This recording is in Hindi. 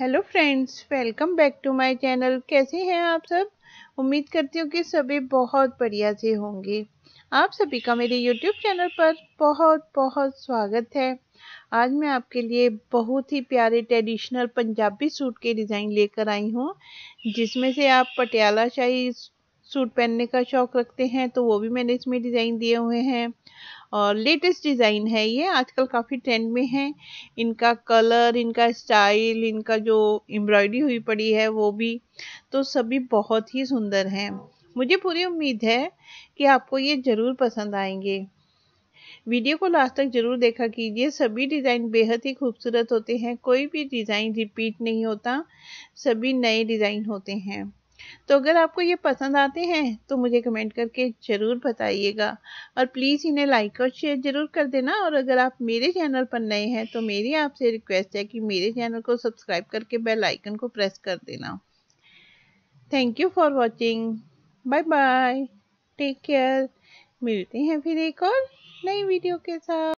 hello friends welcome back to my channel कैसे हैं आप सब उम्मीद करती हूँ कि सभी बहुत बढ़िया से होंगे आप सभी का मेरे यूट्यूब चैनल पर बहुत बहुत स्वागत है आज मैं आपके लिए बहुत ही प्यारे ट्रेडिशनल पंजाबी सूट के डिज़ाइन लेकर आई हूँ जिसमें से आप पटियाला शाही सूट पहनने का शौक़ रखते हैं तो वो भी मैंने इसमें डिज़ाइन दिए हुए हैं और लेटेस्ट डिज़ाइन है ये आजकल काफ़ी ट्रेंड में है इनका कलर इनका स्टाइल इनका जो एम्ब्रॉयडरी हुई पड़ी है वो भी तो सभी बहुत ही सुंदर हैं मुझे पूरी उम्मीद है कि आपको ये ज़रूर पसंद आएंगे वीडियो को लास्ट तक ज़रूर देखा कीजिए सभी डिज़ाइन बेहद ही खूबसूरत होते हैं कोई भी डिज़ाइन रिपीट नहीं होता सभी नए डिज़ाइन होते हैं तो अगर आपको ये पसंद आते हैं तो मुझे कमेंट करके ज़रूर बताइएगा और प्लीज़ इन्हें लाइक और शेयर ज़रूर कर देना और अगर आप मेरे चैनल पर नए हैं तो मेरी आपसे रिक्वेस्ट है कि मेरे चैनल को सब्सक्राइब करके बेल आइकन को प्रेस कर देना thank you for watching bye bye take care मिलते हैं फिर एक और नई वीडियो के साथ